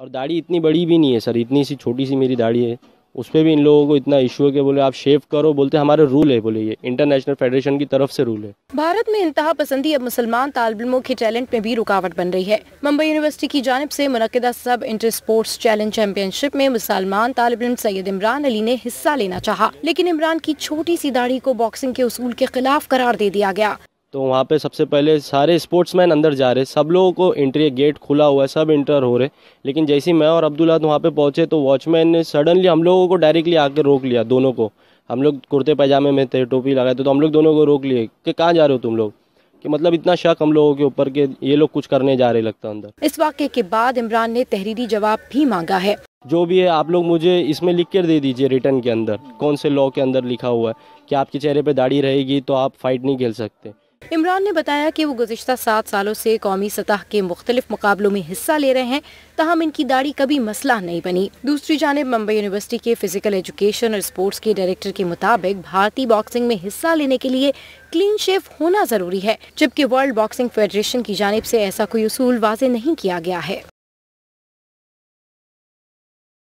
और दाढ़ी इतनी बड़ी भी नहीं है सर इतनी सी छोटी सी मेरी दाढ़ी है उस पर भी इन लोगों को इतना इशू है कि बोले आप शेव करो बोलते हमारे रूल है बोले ये इंटरनेशनल फेडरेशन की तरफ से रूल है भारत में इंतहा पसंदी अब मुसलमान तालबिलों के टैलेंट में भी रुकावट बन रही है मुंबई यूनिवर्सिटी की जानब से मनदा सब इंटर स्पोर्ट्स चैलेंज चैंपियनशिप में मुसलमान इम सैयद इमरान अली ने हिस्सा लेना चाह लेकिन इमरान की छोटी सी दाढ़ी को बॉक्सिंग के उसूल के खिलाफ करार दे दिया गया तो वहाँ पे सबसे पहले सारे स्पोर्ट्समैन अंदर जा रहे सब लोगों को एंट्री गेट खुला हुआ है सब इंटर हो रहे लेकिन जैसे मैं और अब्दुल्ला वहाँ पे पहुँचे तो वॉचमैन ने सडनली हम लोगों को डायरेक्टली आके रोक लिया दोनों को हम लोग कुर्ते पैजामे में थे टोपी लगाए थे तो हम लोग दोनों को रोक लिए कि कहाँ जा रहे हो तुम लोग कि मतलब इतना शक हम लोगों के ऊपर के ये लोग कुछ करने जा रहे लगता अंदर इस वाक्य के बाद इमरान ने तहरीरी जवाब भी मांगा है जो भी है आप लोग मुझे इसमें लिख कर दे दीजिए रिटर्न के अंदर कौन से लॉ के अंदर लिखा हुआ है कि आपके चेहरे पे दाढ़ी रहेगी तो आप फाइट नहीं खेल सकते इमरान ने बताया कि वो गुजशत सात सालों से कौमी सतह के मुख्तलिफ मुकाबलों में हिस्सा ले रहे हैं तहम इनकी दाढ़ी कभी मसला नहीं बनी दूसरी जानब मुंबई यूनिवर्सिटी के फिजिकल एजुकेशन और स्पोर्ट्स के डायरेक्टर के मुताबिक भारतीय बॉक्सिंग में हिस्सा लेने के लिए क्लीन शेफ होना जरूरी है जबकि वर्ल्ड बॉक्सिंग फेडरेशन की जानब ऐसी ऐसा कोई असूल वाजे नहीं किया गया है